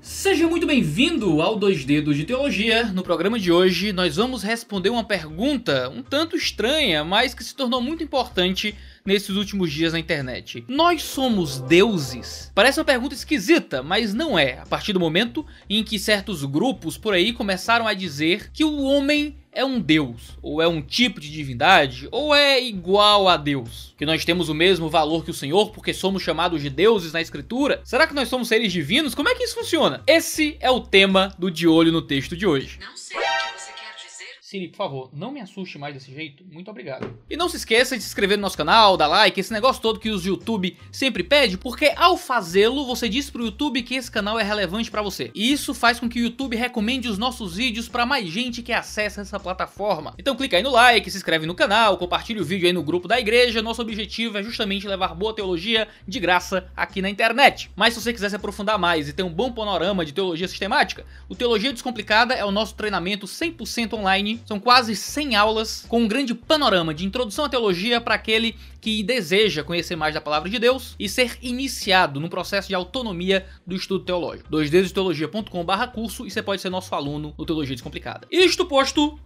Seja muito bem-vindo ao Dois Dedos de Teologia. No programa de hoje, nós vamos responder uma pergunta um tanto estranha, mas que se tornou muito importante nesses últimos dias na internet. Nós somos deuses? Parece uma pergunta esquisita, mas não é. A partir do momento em que certos grupos por aí começaram a dizer que o homem é um deus, ou é um tipo de divindade, ou é igual a Deus? Que nós temos o mesmo valor que o Senhor porque somos chamados de deuses na Escritura? Será que nós somos seres divinos? Como é que isso funciona? Esse é o tema do De Olho no Texto de hoje. Não sei. Siri, por favor, não me assuste mais desse jeito. Muito obrigado. E não se esqueça de se inscrever no nosso canal, dar like, esse negócio todo que os YouTube sempre pede, porque ao fazê-lo, você diz pro YouTube que esse canal é relevante para você. E isso faz com que o YouTube recomende os nossos vídeos para mais gente que acessa essa plataforma. Então clica aí no like, se inscreve no canal, compartilha o vídeo aí no grupo da igreja. Nosso objetivo é justamente levar boa teologia de graça aqui na internet. Mas se você quiser se aprofundar mais e ter um bom panorama de teologia sistemática, o Teologia Descomplicada é o nosso treinamento 100% online são quase 100 aulas com um grande panorama de introdução à teologia para aquele que deseja conhecer mais da palavra de Deus e ser iniciado no processo de autonomia do estudo teológico. barra curso e você pode ser nosso aluno no Teologia Descomplicada. Isto posto,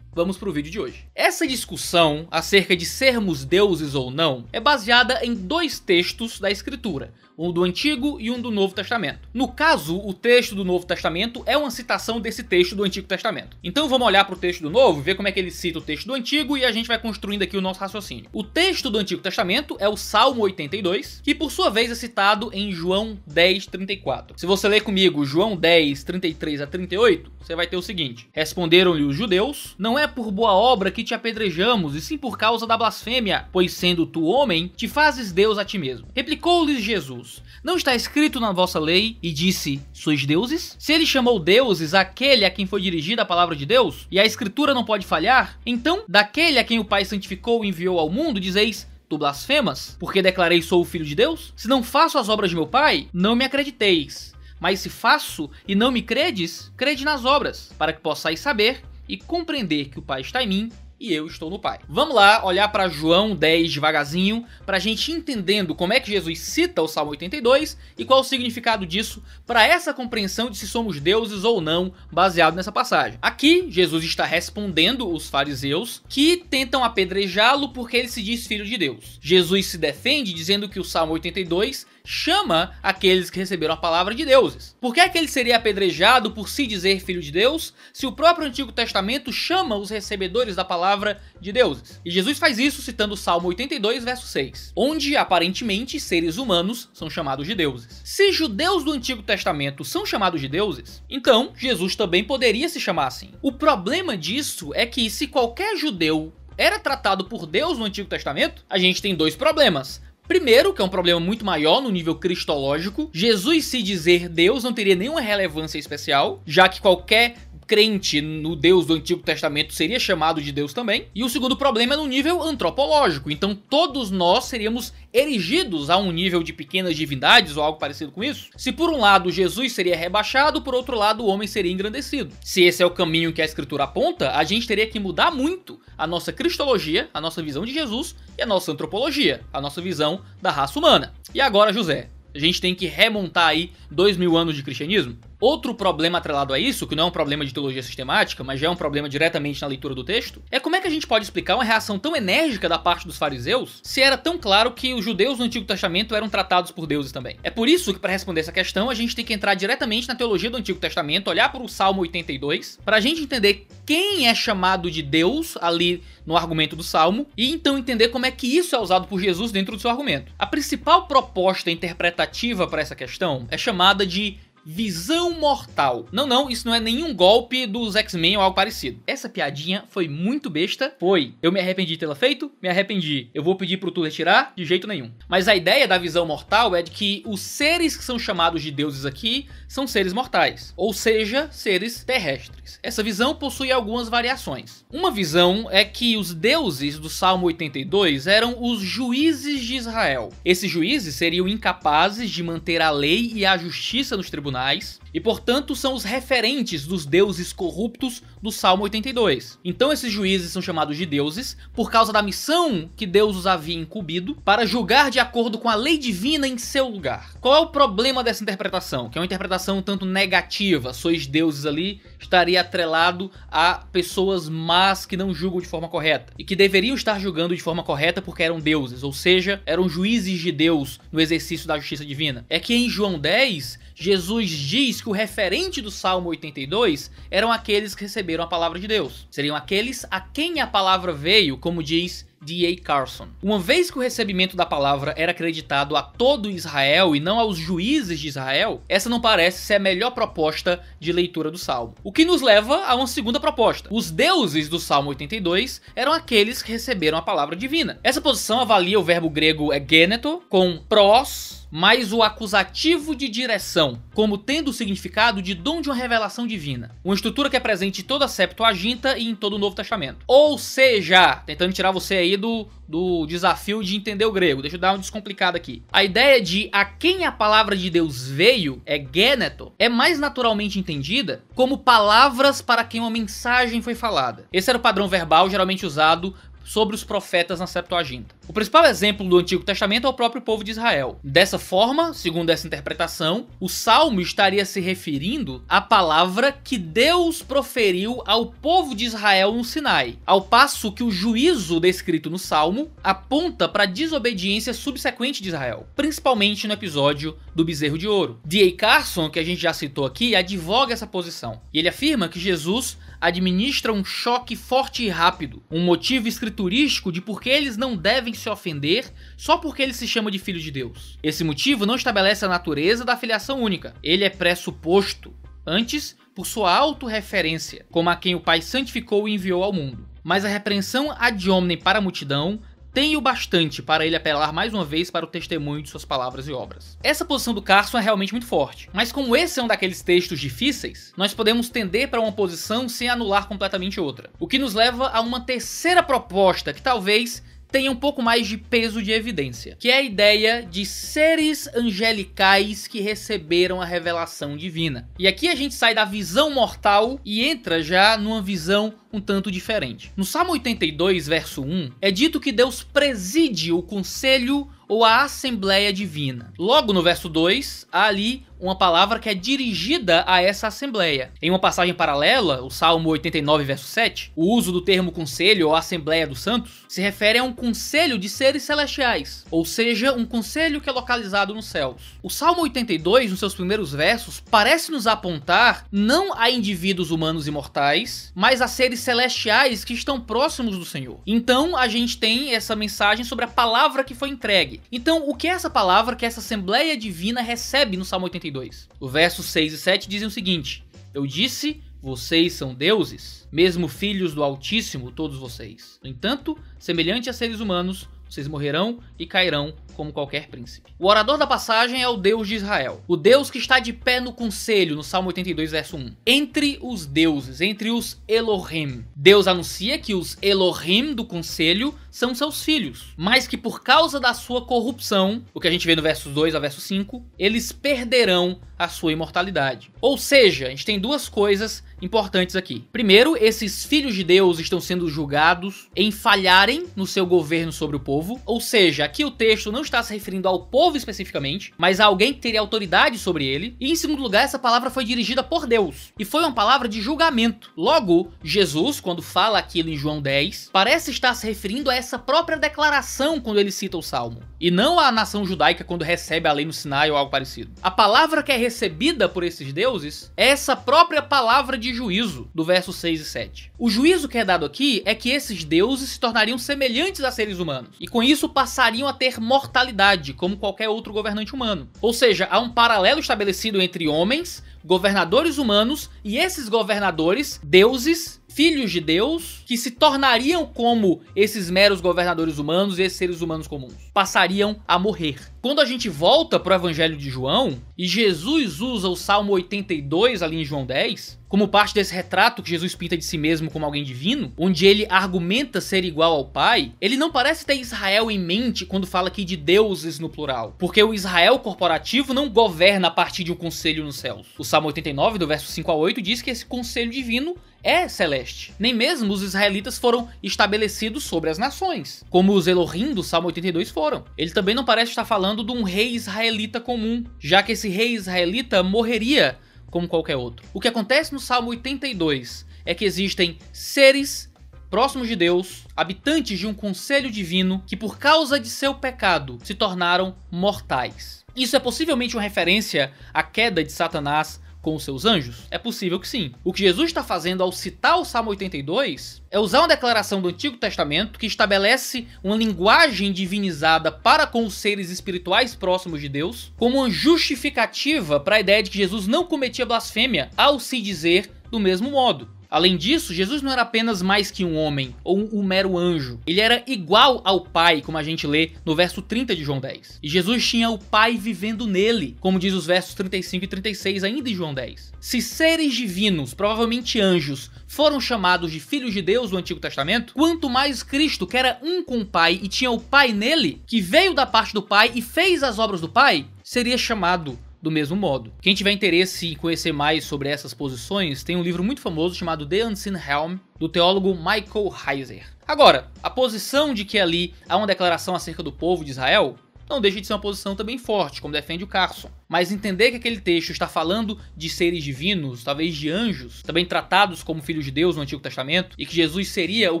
vamos para o vídeo de hoje. Essa discussão acerca de sermos deuses ou não é baseada em dois textos da Escritura um do Antigo e um do Novo Testamento. No caso, o texto do Novo Testamento é uma citação desse texto do Antigo Testamento. Então vamos olhar para o texto do Novo, ver como é que ele cita o texto do Antigo e a gente vai construindo aqui o nosso raciocínio. O texto do Antigo Testamento é o Salmo 82, que por sua vez é citado em João 10, 34. Se você ler comigo João 10, 33 a 38, você vai ter o seguinte: Responderam-lhe os judeus: Não é por boa obra que te apedrejamos, e sim por causa da blasfêmia, pois sendo tu homem, te fazes Deus a ti mesmo. Replicou-lhes Jesus: Deus? Não está escrito na vossa lei e disse sois deuses? Se ele chamou deuses aquele a quem foi dirigida a palavra de Deus, e a escritura não pode falhar, então daquele a quem o Pai santificou e enviou ao mundo, dizeis Tu blasfemas, porque declarei sou o filho de Deus? Se não faço as obras de meu Pai, não me acrediteis. Mas se faço e não me credes, crede nas obras, para que possais saber e compreender que o Pai está em mim e eu estou no Pai. Vamos lá olhar para João 10 devagarzinho, para a gente entendendo como é que Jesus cita o Salmo 82 e qual o significado disso para essa compreensão de se somos deuses ou não, baseado nessa passagem. Aqui, Jesus está respondendo os fariseus que tentam apedrejá-lo porque ele se diz filho de Deus. Jesus se defende dizendo que o Salmo 82 chama aqueles que receberam a palavra de deuses. Por que é que ele seria apedrejado por se dizer filho de Deus, se o próprio Antigo Testamento chama os recebedores da palavra de deuses? E Jesus faz isso citando o Salmo 82, verso 6, onde aparentemente seres humanos são chamados de deuses. Se judeus do Antigo Testamento são chamados de deuses, então Jesus também poderia se chamar assim. O problema disso é que se qualquer judeu era tratado por Deus no Antigo Testamento, a gente tem dois problemas. Primeiro, que é um problema muito maior no nível cristológico, Jesus se dizer Deus não teria nenhuma relevância especial, já que qualquer crente no Deus do Antigo Testamento seria chamado de Deus também. E o segundo problema é no nível antropológico. Então todos nós seríamos erigidos a um nível de pequenas divindades ou algo parecido com isso. Se por um lado Jesus seria rebaixado, por outro lado o homem seria engrandecido. Se esse é o caminho que a escritura aponta, a gente teria que mudar muito a nossa cristologia, a nossa visão de Jesus e a nossa antropologia, a nossa visão da raça humana. E agora, José, a gente tem que remontar aí dois mil anos de cristianismo? Outro problema atrelado a isso, que não é um problema de teologia sistemática, mas já é um problema diretamente na leitura do texto, é como é que a gente pode explicar uma reação tão enérgica da parte dos fariseus se era tão claro que os judeus no Antigo Testamento eram tratados por deuses também. É por isso que, para responder essa questão, a gente tem que entrar diretamente na teologia do Antigo Testamento, olhar para o Salmo 82, para a gente entender quem é chamado de Deus ali no argumento do Salmo, e então entender como é que isso é usado por Jesus dentro do seu argumento. A principal proposta interpretativa para essa questão é chamada de visão mortal. Não, não, isso não é nenhum golpe dos X-Men ou algo parecido. Essa piadinha foi muito besta, foi. Eu me arrependi de tê-la feito, me arrependi. Eu vou pedir pro tu retirar? De jeito nenhum. Mas a ideia da visão mortal é de que os seres que são chamados de deuses aqui são seres mortais, ou seja, seres terrestres. Essa visão possui algumas variações. Uma visão é que os deuses do Salmo 82 eram os juízes de Israel. Esses juízes seriam incapazes de manter a lei e a justiça nos tribunais profissionais e portanto são os referentes dos deuses corruptos do Salmo 82. Então esses juízes são chamados de deuses por causa da missão que Deus os havia incumbido para julgar de acordo com a lei divina em seu lugar. Qual é o problema dessa interpretação? Que é uma interpretação um tanto negativa, sois deuses ali estaria atrelado a pessoas más que não julgam de forma correta e que deveriam estar julgando de forma correta porque eram deuses, ou seja, eram juízes de Deus no exercício da justiça divina. É que em João 10, Jesus diz que que o referente do Salmo 82 eram aqueles que receberam a palavra de Deus. Seriam aqueles a quem a palavra veio, como diz D.A. Carson. Uma vez que o recebimento da palavra era acreditado a todo Israel e não aos juízes de Israel, essa não parece ser a melhor proposta de leitura do Salmo. O que nos leva a uma segunda proposta. Os deuses do Salmo 82 eram aqueles que receberam a palavra divina. Essa posição avalia o verbo grego egeneto é com pros mas o acusativo de direção, como tendo o significado de dom de uma revelação divina, uma estrutura que é presente em toda a Septuaginta e em todo o Novo Testamento. Ou seja, tentando tirar você aí do, do desafio de entender o grego, deixa eu dar um descomplicado aqui. A ideia de a quem a palavra de Deus veio, é geneto, é mais naturalmente entendida como palavras para quem uma mensagem foi falada. Esse era o padrão verbal geralmente usado sobre os profetas na Septuaginta. O principal exemplo do Antigo Testamento é o próprio povo de Israel. Dessa forma, segundo essa interpretação, o salmo estaria se referindo à palavra que Deus proferiu ao povo de Israel no Sinai, ao passo que o juízo descrito no salmo aponta para a desobediência subsequente de Israel, principalmente no episódio do bezerro de ouro. D.A. Carson, que a gente já citou aqui, advoga essa posição, e ele afirma que Jesus administra um choque forte e rápido, um motivo escriturístico de por que eles não devem se ofender só porque ele se chama de filho de Deus. Esse motivo não estabelece a natureza da filiação única. Ele é pressuposto, antes, por sua autorreferência, como a quem o Pai santificou e enviou ao mundo. Mas a repreensão ad hominem para a multidão tem o bastante para ele apelar mais uma vez para o testemunho de suas palavras e obras. Essa posição do Carson é realmente muito forte, mas como esse é um daqueles textos difíceis, nós podemos tender para uma posição sem anular completamente outra. O que nos leva a uma terceira proposta que talvez tenha um pouco mais de peso de evidência, que é a ideia de seres angelicais que receberam a revelação divina. E aqui a gente sai da visão mortal e entra já numa visão um tanto diferente. No Salmo 82, verso 1, é dito que Deus preside o conselho ou a assembleia divina. Logo no verso 2, há ali uma palavra que é dirigida a essa assembleia. Em uma passagem paralela, o Salmo 89, verso 7, o uso do termo conselho ou assembleia dos santos se refere a um conselho de seres celestiais, ou seja, um conselho que é localizado nos céus. O Salmo 82, nos seus primeiros versos, parece nos apontar não a indivíduos humanos imortais, mas a seres seres celestiais que estão próximos do Senhor. Então a gente tem essa mensagem sobre a palavra que foi entregue. Então, o que é essa palavra que essa Assembleia Divina recebe no Salmo 82? O verso 6 e 7 dizem o seguinte: Eu disse. Vocês são deuses, mesmo filhos do Altíssimo, todos vocês. No entanto, semelhante a seres humanos, vocês morrerão e cairão como qualquer príncipe. O orador da passagem é o Deus de Israel, o Deus que está de pé no conselho, no Salmo 82, verso 1. Entre os deuses, entre os Elohim. Deus anuncia que os Elohim do conselho são seus filhos, mas que por causa da sua corrupção, o que a gente vê no versos 2 ao verso 5, eles perderão a sua imortalidade. Ou seja, a gente tem duas coisas importantes aqui. Primeiro, esses filhos de Deus estão sendo julgados em falharem no seu governo sobre o povo, ou seja, aqui o texto não está se referindo ao povo especificamente, mas a alguém que teria autoridade sobre ele. E em segundo lugar, essa palavra foi dirigida por Deus e foi uma palavra de julgamento. Logo, Jesus, quando fala aquilo em João 10, parece estar se referindo a essa própria declaração quando ele cita o Salmo, e não a nação judaica quando recebe a lei no Sinai ou algo parecido. A palavra que é recebida por esses deuses é essa própria palavra de juízo, do verso 6 e 7. O juízo que é dado aqui é que esses deuses se tornariam semelhantes a seres humanos, e com isso passariam a ter mortalidade, como qualquer outro governante humano. Ou seja, há um paralelo estabelecido entre homens, governadores humanos e esses governadores, deuses filhos de Deus que se tornariam como esses meros governadores humanos, e esses seres humanos comuns. Passariam a morrer. Quando a gente volta para o Evangelho de João e Jesus usa o Salmo 82 ali em João 10, como parte desse retrato que Jesus pinta de si mesmo como alguém divino, onde ele argumenta ser igual ao Pai, ele não parece ter Israel em mente quando fala aqui de deuses no plural, porque o Israel corporativo não governa a partir de um conselho nos céus. O Salmo 89, do verso 5 a 8, diz que esse conselho divino é celeste. Nem mesmo os israelitas foram estabelecidos sobre as nações, como os Elohim do Salmo 82 foram. Ele também não parece estar falando de um rei israelita comum, já que esse rei israelita morreria como qualquer outro. O que acontece no Salmo 82 é que existem seres próximos de Deus, habitantes de um conselho divino, que por causa de seu pecado se tornaram mortais. Isso é possivelmente uma referência à queda de Satanás com os seus anjos? É possível que sim. O que Jesus está fazendo ao citar o Salmo 82 é usar uma declaração do Antigo Testamento que estabelece uma linguagem divinizada para com os seres espirituais próximos de Deus, como uma justificativa para a ideia de que Jesus não cometia blasfêmia ao se dizer do mesmo modo. Além disso, Jesus não era apenas mais que um homem ou um, mero anjo. Ele era igual ao Pai, como a gente lê no verso 30 de João 10. E Jesus tinha o Pai vivendo nele, como diz os versos 35 e 36 ainda em João 10. Se seres divinos, provavelmente anjos, foram chamados de filhos de Deus no Antigo Testamento, quanto mais Cristo, que era um com o Pai e tinha o Pai nele, que veio da parte do Pai e fez as obras do Pai, seria chamado do mesmo modo. Quem tiver interesse em conhecer mais sobre essas posições, tem um livro muito famoso chamado The Unseen Helm, do teólogo Michael Heiser. Agora, a posição de que ali há uma declaração acerca do povo de Israel não deixa de ser uma posição também forte, como defende o Carson. Mas entender que aquele texto está falando de seres divinos, talvez de anjos, também tratados como filhos de Deus no Antigo Testamento, e que Jesus seria o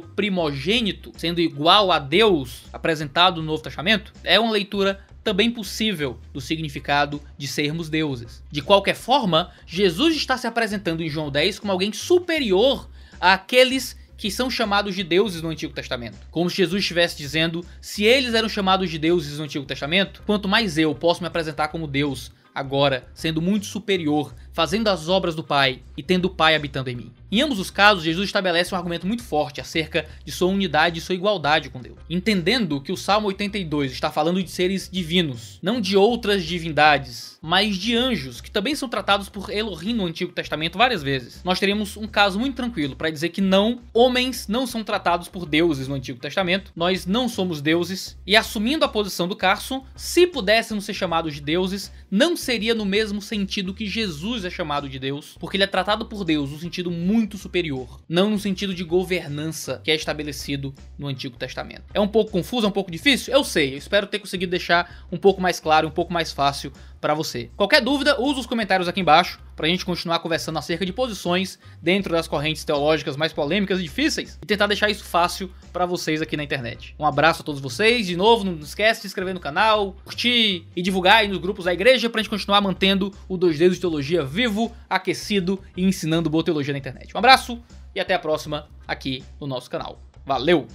primogênito, sendo igual a Deus apresentado no Novo Testamento, é uma leitura também possível do significado de sermos deuses. De qualquer forma, Jesus está se apresentando em João 10 como alguém superior àqueles que são chamados de deuses no Antigo Testamento. Como se Jesus estivesse dizendo: se eles eram chamados de deuses no Antigo Testamento, quanto mais eu posso me apresentar como Deus agora, sendo muito superior fazendo as obras do Pai e tendo o Pai habitando em mim. Em ambos os casos, Jesus estabelece um argumento muito forte acerca de sua unidade e sua igualdade com Deus, entendendo que o Salmo 82 está falando de seres divinos, não de outras divindades, mas de anjos, que também são tratados por Elohim no Antigo Testamento várias vezes. Nós teremos um caso muito tranquilo para dizer que não, homens não são tratados por deuses no Antigo Testamento, nós não somos deuses, e assumindo a posição do Carson, se pudéssemos ser chamados de deuses, não seria no mesmo sentido que Jesus é chamado de Deus, porque ele é tratado por Deus no sentido muito superior, não no sentido de governança que é estabelecido no Antigo Testamento. É um pouco confuso, é um pouco difícil? Eu sei, eu espero ter conseguido deixar um pouco mais claro, um pouco mais fácil para você. Qualquer dúvida, use os comentários aqui embaixo para a gente continuar conversando acerca de posições dentro das correntes teológicas mais polêmicas e difíceis e tentar deixar isso fácil para vocês aqui na internet. Um abraço a todos vocês. De novo, não esquece de se inscrever no canal, curtir e divulgar aí nos grupos da igreja para a gente continuar mantendo o 2 d de Teologia vivo, aquecido e ensinando boa teologia na internet. Um abraço e até a próxima aqui no nosso canal. Valeu!